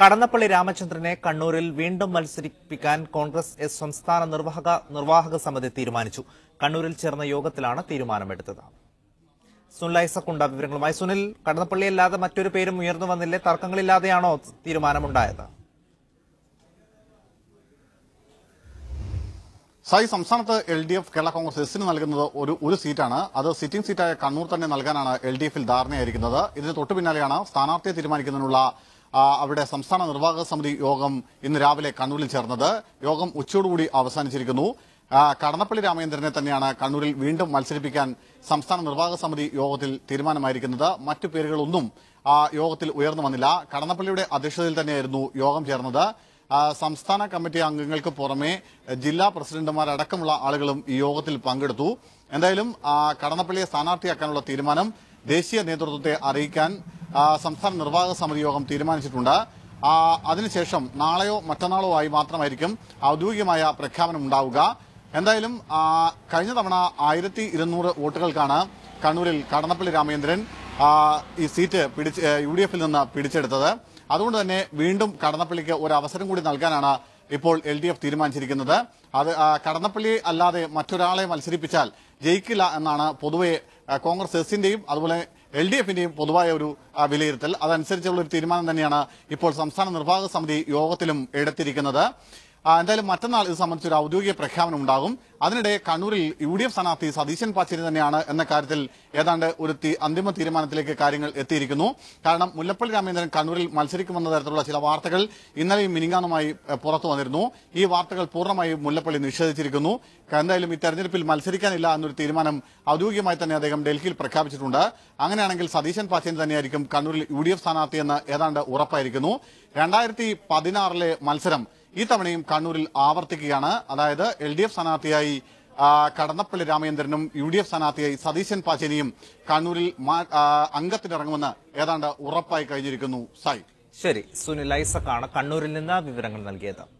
കടന്നപ്പള്ളി രാമചന്ദ്രനെ കണ്ണൂരിൽ വീണ്ടും മത്സരിപ്പിക്കാൻ കോൺഗ്രസ് എസ് സംസ്ഥാന നിർവാഹക നിർവാഹക സമിതി തീരുമാനിച്ചു കണ്ണൂരിൽ ചേർന്ന യോഗത്തിലാണ് തീരുമാനമെടുത്തത് സുനിൽ ഐസക്കുണ്ട വിവരങ്ങളുമായി സുനിൽ കടന്നപ്പള്ളി അല്ലാതെ മറ്റൊരു പേരും ഉയർന്നു വന്നില്ലേ തർക്കങ്ങളില്ലാതെയാണോ തീരുമാനമുണ്ടായത് സായി സംസ്ഥാനത്ത് L D F Kerala Congress എസിന് നൽകുന്നത് ഒരു ഒരു സീറ്റാണ് അത് സിറ്റിംഗ് സീറ്റായ കണ്ണൂർ തന്നെ നൽകാനാണ് എൽ ഡി എഫിൽ ധാരണയായിരിക്കുന്നത് ഇതിന് തൊട്ടു പിന്നാലെയാണ് സ്ഥാനാർത്ഥിയെ തീരുമാനിക്കുന്നതിനുള്ള അവിടെ സംസ്ഥാന നിർവാഹക സമിതി യോഗം ഇന്ന് രാവിലെ കണ്ണൂരിൽ ചേർന്നത് യോഗം ഉച്ചയോടുകൂടി അവസാനിച്ചിരിക്കുന്നു കടന്നപ്പള്ളി രാമചന്ദ്രനെ തന്നെയാണ് കണ്ണൂരിൽ വീണ്ടും മത്സരിപ്പിക്കാൻ സംസ്ഥാന നിർവാഹക സമിതി യോഗത്തിൽ തീരുമാനമായിരിക്കുന്നത് മറ്റു പേരുകളൊന്നും യോഗത്തിൽ ഉയർന്നു വന്നില്ല കടന്നപ്പള്ളിയുടെ അധ്യക്ഷതയിൽ തന്നെയായിരുന്നു യോഗം ചേർന്നത് സംസ്ഥാന കമ്മിറ്റി അംഗങ്ങൾക്ക് പുറമെ ജില്ലാ പ്രസിഡന്റുമാരടക്കമുള്ള ആളുകളും ഈ യോഗത്തിൽ പങ്കെടുത്തു എന്തായാലും കടന്നപ്പള്ളിയെ സ്ഥാനാർത്ഥിയാക്കാനുള്ള തീരുമാനം ദേശീയ നേതൃത്വത്തെ അറിയിക്കാൻ സംസ്ഥാന നിർവാഹക സമിതി യോഗം തീരുമാനിച്ചിട്ടുണ്ട് അതിനുശേഷം നാളെയോ മറ്റന്നാളോ ആയി മാത്രമായിരിക്കും ഔദ്യോഗികമായ പ്രഖ്യാപനം ഉണ്ടാവുക എന്തായാലും കഴിഞ്ഞ തവണ ആയിരത്തി ഇരുന്നൂറ് വോട്ടുകൾക്കാണ് കണ്ണൂരിൽ കടന്നപ്പള്ളി രാമേന്ദ്രൻ ഈ സീറ്റ് പിടിച്ച് യു ഡി എഫിൽ നിന്ന് പിടിച്ചെടുത്തത് അതുകൊണ്ട് തന്നെ വീണ്ടും കടന്നപ്പള്ളിക്ക് ഒരു അവസരം കൂടി നൽകാനാണ് ഇപ്പോൾ എൽ ഡി എഫ് തീരുമാനിച്ചിരിക്കുന്നത് അത് കടന്നപ്പള്ളി അല്ലാതെ മറ്റൊരാളെ മത്സരിപ്പിച്ചാൽ ജയിക്കില്ല എന്നാണ് പൊതുവെ കോൺഗ്രസ് എസിന്റെയും അതുപോലെ എൽ ഡി എഫിന്റെയും പൊതുവായ ഒരു വിലയിരുത്തൽ അതനുസരിച്ചുള്ള ഒരു തീരുമാനം തന്നെയാണ് ഇപ്പോൾ സംസ്ഥാന നിർവാഹക സമിതി യോഗത്തിലും എടുത്തിരിക്കുന്നത് എന്തായാലും മറ്റന്നാൾ ഇത് സംബന്ധിച്ച് ഒരു ഔദ്യോഗിക പ്രഖ്യാപനം ഉണ്ടാകും അതിനിടെ കണ്ണൂരിൽ യു ഡി എഫ് സ്ഥാനാർത്ഥി സതീശൻ പാച്ചേരി തന്നെയാണ് എന്ന കാര്യത്തിൽ ഏതാണ്ട് ഒരു അന്തിമ തീരുമാനത്തിലേക്ക് കാര്യങ്ങൾ എത്തിയിരിക്കുന്നു കാരണം മുല്ലപ്പള്ളി രാമേന്ദ്രൻ കണ്ണൂരിൽ മത്സരിക്കുമെന്ന തരത്തിലുള്ള ചില വാർത്തകൾ ഇന്നലെയും മിനിങ്ങാനുമായി പുറത്തു വന്നിരുന്നു ഈ വാർത്തകൾ പൂർണ്ണമായി മുല്ലപ്പള്ളി നിഷേധിച്ചിരിക്കുന്നു എന്തായാലും ഈ തെരഞ്ഞെടുപ്പിൽ മത്സരിക്കാനില്ല എന്നൊരു തീരുമാനം ഔദ്യോഗികമായി തന്നെ അദ്ദേഹം ഡൽഹിയിൽ പ്രഖ്യാപിച്ചിട്ടുണ്ട് അങ്ങനെയാണെങ്കിൽ സതീശൻ പാച്ചേരി തന്നെയായിരിക്കും കണ്ണൂരിൽ യു ഡി എഫ് സ്ഥാനാർത്ഥിയെന്ന് ഏതാണ്ട് ഉറപ്പായിരിക്കുന്നു രണ്ടായിരത്തി പതിനാറിലെ മത്സരം ഈ തവണയും കണ്ണൂരിൽ ആവർത്തിക്കുകയാണ് അതായത് എൽ ഡി എഫ് സ്ഥാനാർത്ഥിയായി കടന്നപ്പള്ളി രാമചന്ദ്രനും യു ഡി എഫ് സ്ഥാനാർത്ഥിയായി സതീശൻ പാച്ചേനിയും കണ്ണൂരിൽ അംഗത്തിനിറങ്ങുമെന്ന് ഏതാണ്ട് ഉറപ്പായി കഴിഞ്ഞിരിക്കുന്നു സായി ശരി സുനിൽ ഐസക്കാണ് കണ്ണൂരിൽ നിന്ന് വിവരങ്ങൾ നൽകിയത്